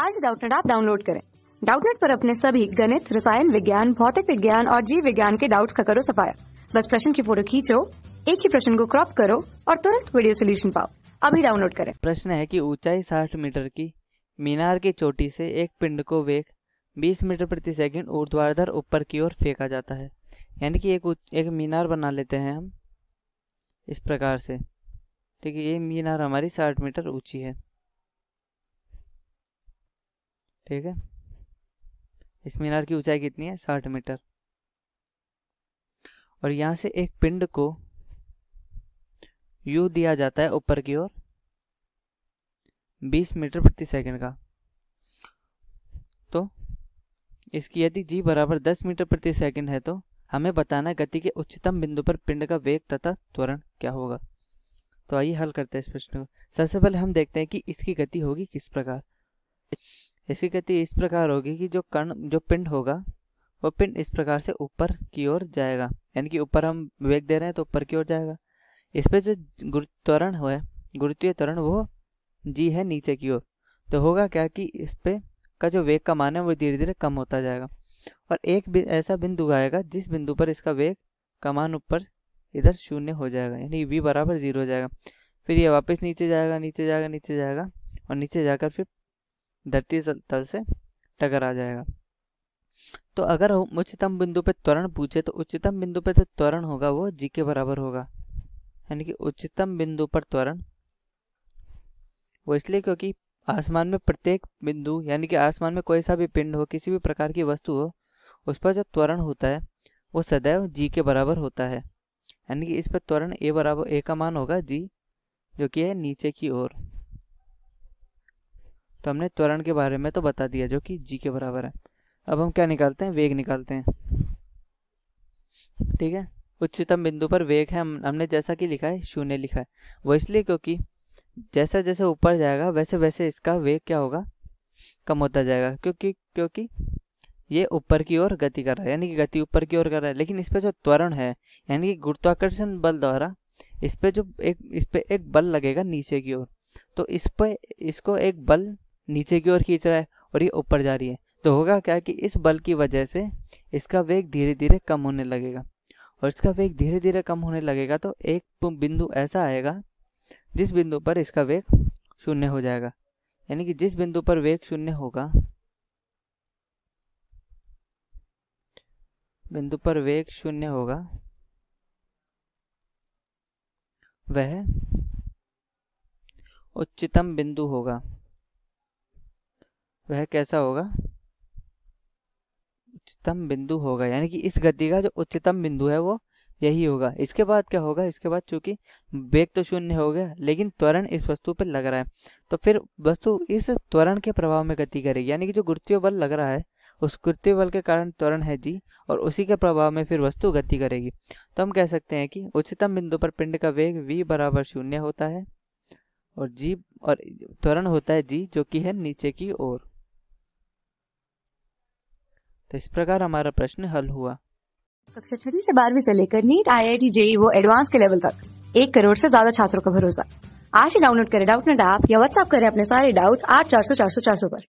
आज डाउटनेट आप डाउनलोड करें डाउटनेट पर अपने सभी गणित रसायन विज्ञान भौतिक विज्ञान और जीव विज्ञान के डाउट्स का करो सफाया बस प्रश्न की फोटो खींचो एक ही प्रश्न को क्रॉप करो और तुरंत वीडियो सोल्यूशन पाओ अभी डाउनलोड करें प्रश्न है कि ऊंचाई 60 मीटर की मीनार की चोटी से एक पिंड को वेग 20 मीटर प्रति सेकंड ऊर्ध्वाधर ऊपर की ओर फेंका जाता है यानी कि एक एक मीनार बना लेते हैं हम इस प्रकार से ठीक है ये मीनार हमारी 60 मीटर ऊंची है ठीक है इस मीनार की ऊंचाई कितनी है साठ मीटर और यहां से एक पिंड को यू दिया जाता है ऊपर की ओर 20 मीटर प्रति सेकंड का तो इसकी यदि जी बराबर 10 मीटर प्रति सेकंड है तो हमें बताना गति के उच्चतम बिंदु पर पिंड का वेग तथा त्वरण क्या होगा तो आइए हल करते हैं इस प्रश्न को सबसे पहले हम देखते हैं कि इसकी गति होगी किस प्रकार इसकी गति इस प्रकार होगी कि जो कण जो पिंड होगा वो पिंड इस प्रकार से ऊपर की ओर जाएगा यानी कि ऊपर हम वेग दे रहे हैं तो ऊपर की ओर जाएगा इस पर जो गुरुत्वरण हो गुरुत्वीय त्वरण वो जी है नीचे की ओर तो होगा क्या कि इस पर का जो वेग का मान है वो धीरे धीरे कम होता जाएगा और एक ऐसा बिंदु आएगा जिस बिंदु पर इसका वेग का मान ऊपर इधर शून्य हो जाएगा यानी वी बराबर जीरो हो जाएगा फिर ये वापस नीचे जाएगा नीचे जाएगा नीचे जाएगा और नीचे जाकर फिर धरती तल से टकरा जाएगा तो अगर उच्चतम बिंदु पर त्वरण पूछे तो उच्चतम बिंदु पर जो त्वरण होगा वो जी के बराबर होगा यानी कि उच्चतम बिंदु पर त्वरण वो इसलिए क्योंकि आसमान में प्रत्येक बिंदु यानी कि आसमान में कोई सा भी पिंड हो किसी भी प्रकार की वस्तु हो उस पर जो त्वरण होता है वो सदैव जी के बराबर होता है यानी कि इस पर त्वरण ए बराबर ए का मान होगा जी जो कि है नीचे की ओर तो हमने त्वरण के बारे में तो बता दिया जो कि जी के बराबर है अब हम क्या निकालते हैं वेग निकालते हैं ठीक है उच्चतम बिंदु पर वेग है हमने जैसा कि लिखा है शून्य लिखा है वो इसलिए क्योंकि जैसा जैसे ऊपर जाएगा वैसे वैसे इसका वेग क्या होगा कम होता जाएगा क्योंकि क्योंकि ये ऊपर की ओर गति कर रहा है यानी कि गति ऊपर की ओर कर रहा है लेकिन इस पर जो त्वरण है यानी कि गुरुत्वाकर्षण बल द्वारा इस पर जो एक इस पर एक बल लगेगा नीचे की ओर तो इस पर इसको एक बल नीचे की ओर खींच रहा है और ये ऊपर जा रही है तो होगा क्या कि इस बल की वजह से इसका वेग धीरे धीरे कम होने लगेगा और इसका वेग धीरे धीरे कम होने लगेगा तो एक बिंदु ऐसा आएगा जिस बिंदु पर इसका वेग शून्य हो जाएगा यानी कि जिस बिंदु पर वेग शून्य होगा बिंदु पर वेग शून्य होगा वह उच्चतम बिंदु होगा वह कैसा होगा उच्चतम बिंदु होगा यानी कि इस गति का जो उच्चतम बिंदु है वो यही होगा इसके बाद क्या होगा इसके बाद चूंकि वेग तो शून्य हो गया लेकिन त्वरण इस वस्तु पर लग रहा है तो फिर वस्तु इस त्वरण के प्रभाव में गति करेगी यानी कि जो गुरुत्व बल लग रहा है उस गुरुत्व बल के कारण त्वरण है जी और उसी के प्रभाव में फिर वस्तु गति करेगी तो हम कह सकते हैं कि उच्चतम बिंदु पर पिंड का वेग वी बराबर शून्य होता है और जी और त्वरण होता है जी जो कि है नीचे की ओर तो इस प्रकार हमारा प्रश्न हल हुआ कक्षा छठी से बारहवीं से लेकर NEET I I T JEE वो एडवांस के लेवल तक एक करोड़ से ज्यादा छात्रों का भरोसा आज ही डाउनलोड करें डाउट नेट ऐप या व्हाट्सअप करें अपने सारे डाउट्स आठ चार सौ चार सौ चार सौ पर